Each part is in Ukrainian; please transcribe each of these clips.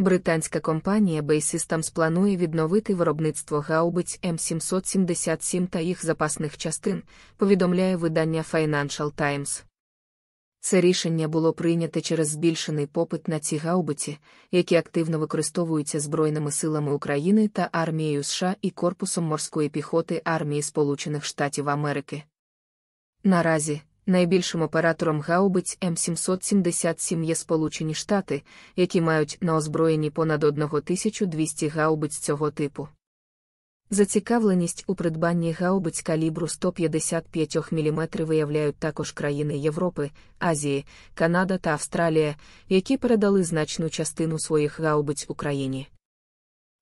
Британська компанія Bay Systems планує відновити виробництво гаубиць М777 та їх запасних частин, повідомляє видання Financial Times. Це рішення було прийнято через збільшений попит на ці гаубиці, які активно використовуються Збройними силами України та армією США і Корпусом морської піхоти армії Сполучених Штатів Америки. Наразі найбільшим оператором гаубиць М777 є Сполучені Штати, які мають на озброєнні понад 1200 гаубиць цього типу. Зацікавленість у придбанні гаубиць калібру 155 мм виявляють також країни Європи, Азії, Канада та Австралія, які передали значну частину своїх гаубиць Україні.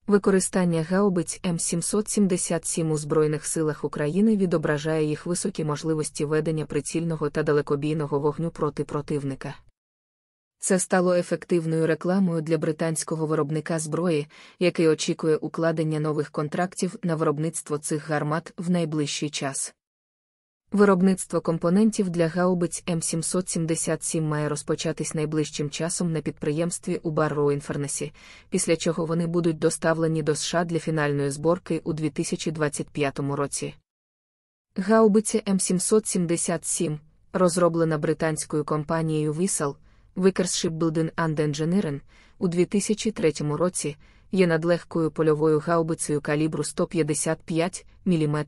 Використання гаубиць М777 у Збройних силах України відображає їх високі можливості ведення прицільного та далекобійного вогню проти противника. Це стало ефективною рекламою для британського виробника зброї, який очікує укладення нових контрактів на виробництво цих гармат в найближчий час. Виробництво компонентів для гаубиць М777 має розпочатись найближчим часом на підприємстві у Барроу Інфернесі, після чого вони будуть доставлені до США для фінальної зборки у 2025 році. Гаубиця М777, розроблена британською компанією Whistle, Vickers Shipbuilding and Engineering, у 2003 році є надлегкою польовою гаубицею калібру 155 мм,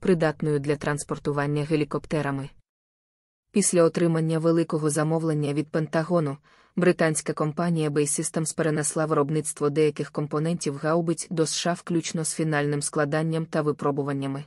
придатною для транспортування гелікоптерами. Після отримання великого замовлення від Пентагону, британська компанія Bay Systems перенесла виробництво деяких компонентів гаубиць до США, включно з фінальним складанням та випробуваннями.